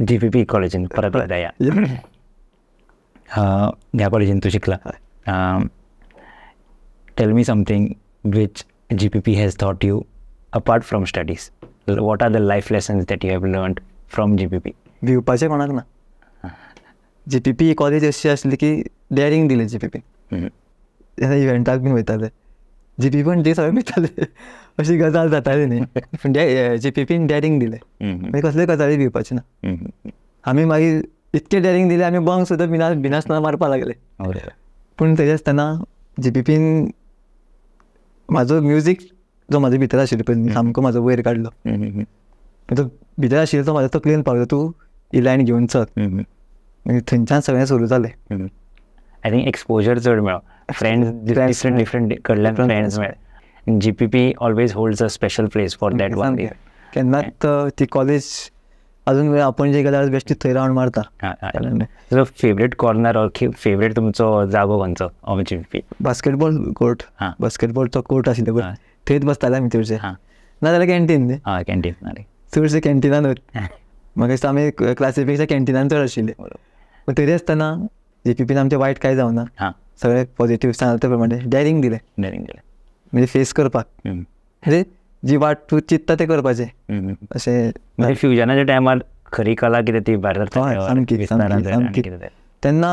P P कॉलेजीन परत या ह्या कॉलेजीन तू शिकला tell me something which G P P has taught you apart from studies what are the life lessons that you have learn from G P P दिवपाचें कोणाक ना जी पी पी कॉलेज अशी आसली की डेअरिंग दिली जी पी पी इव्हेंटाक बीन वयताले जी पी पण ते सगळे अशी गजाल जाताली न्ही पूण जी पी पीन डॅरिंग दिले मागीर कसले गजाली भिवपाचे ना आमी मागीर इतके डॅरिंग दिले आमी बंग सुद्दां भिना भिनासतना मारपाक लागले पूण थंय आसतना जी पी पीन म्हाजो म्युजीक जो म्हाजो भितर आशिल्लो पळय सामको म्हाजो वयर काडलो तो भितर आशिल्लो तो म्हाजो तकलेन पावलो तूं इलायन घेवन चल थंयच्यान म्हणजे सगळें सुरू जालें आय थिंक एक्सपोजर चड मेळ्ळो फ्रेंड्स डिफरंट डिफरंट कडल्यान फ्रेंड्स मेळ्ळे GPP always holds a special place for that one year. केन्नाच ती कॉलेज अजून आपण जे गेल्यार बेश्टी थंय रावंड मारता तुजो फेवरेट कॉर्नर ऑर फेवरेट तुमचो जागो खंचो जी पी बास्केटबॉल कोर्ट बास्केटबॉलचो कोर्ट आशिल्लो पळय थंयच बसताले आमी चडशे नाजाल्यार कॅन्टीन हय कॅन्टीन चडशे कॅन्टीनान म्हाका दिसता आमी क्लासी कॅन्टीनान चड आशिल्ले पूण तरी आसतना जी पी पीन आमचें वायट कांय जावना सगळे पॉझिटिव्ह सांगता प्रमाणे डेरिंग दिलें डेरिंग दिलें म्हणजे फेस करपाक म्हणजे जी वाट तू चित्ता ते करपाचे अशें म्हणजे फ्युजनाच्या टायमार खरी कला कितें ती भायर तेन्ना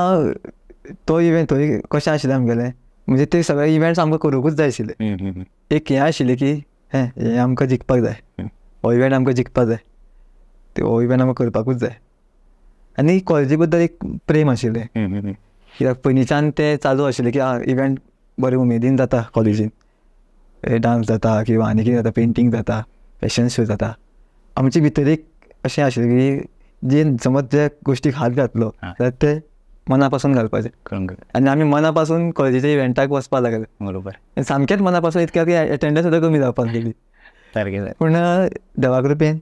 तो इव्हेंट थंय कशें आशिल्लें आमगेलें म्हणजे ते सगळे इव्हेंट आमकां करूंकूच जाय आशिल्ले एक हें आशिल्लें की हें हें आमकां जिखपाक जाय हो इव्हेंट आमकां जिखपाक जाय ते हो इव्हेंट आमकां करपाकूच जाय आनी कॉलेजी बद्दल एक प्रेम आशिल्लें कित्याक पयलींच्यान तें चालू आशिल्लें की इव्हेंट बरे उमेदीन जाता कॉलेजीन डान्स जाता किंवा आणि कितें जाता पेंटींग जाता फॅशन शो जाता आमचे भितर एक अशें आशिल्लें की जे समज जे गोश्टीक हात घातलो जाल्यार ते मनापासून पासून घालपाचे आनी आमी मना कॉलेजीच्या इव्हेंटाक वचपाक लागले बरोबर सामकेच मनापासून पासून इतक्या की एटेंडन्स सुद्दां कमी जावपाक लागली पूण देवा कृपेन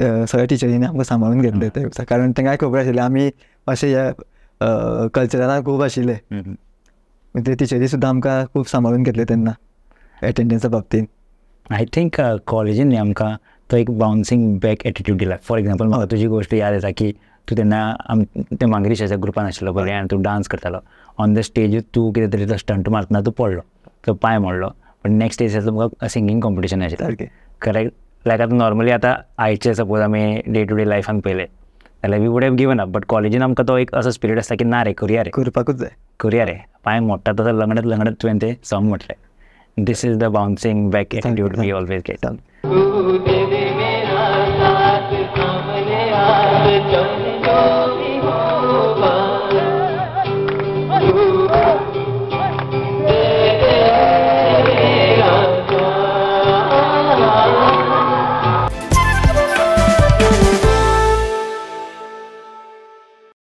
सगळ्या टिचरींनी आमकां सांबाळून घेतले ते कारण तेंकाय खबर आशिल्लें आमी अशें ह्या कल्चरला खूब आशिल्ले ते टिचरी सुद्दां आमकां खूब सांबाळून घेतले तेन्ना अटेंडन्सच्या बाबतीत आय थिंक कॉलेजीन आमकां तो एक बाउन्सिंग बॅक एटिट्यूड दिला फॉर एक्झाम्पल म्हाका तुजी गोष्ट याद येता की तू तेन्ना आम ते मांगरीशाच्या ग्रुपान आशिल्लो बरें आनी तूं डान्स करतालो ऑन द स्टेजीर तूं कितें तरी तो स्टंट मारतना तूं पडलो तो पांय मोडलो पण नेक्स्ट स्टेज तुमकां सिंगींग कॉम्पिटिशन आशिल्लें करेक्ट लायक आतां नॉर्मली आतां आयचे सपोज आमी डे टू डे लायफान पहिले जाल्यार we would have given up but कॉलेजीन आमकां तो एक असो स्पिरिट आसता की ना रे करुया रे करपाकूच जाय करुया रे पांय मोडटा तसो लंगडत लंगडत तुवें तें सॉंग म्हटलें this is the bouncing back attitude we always get. Done.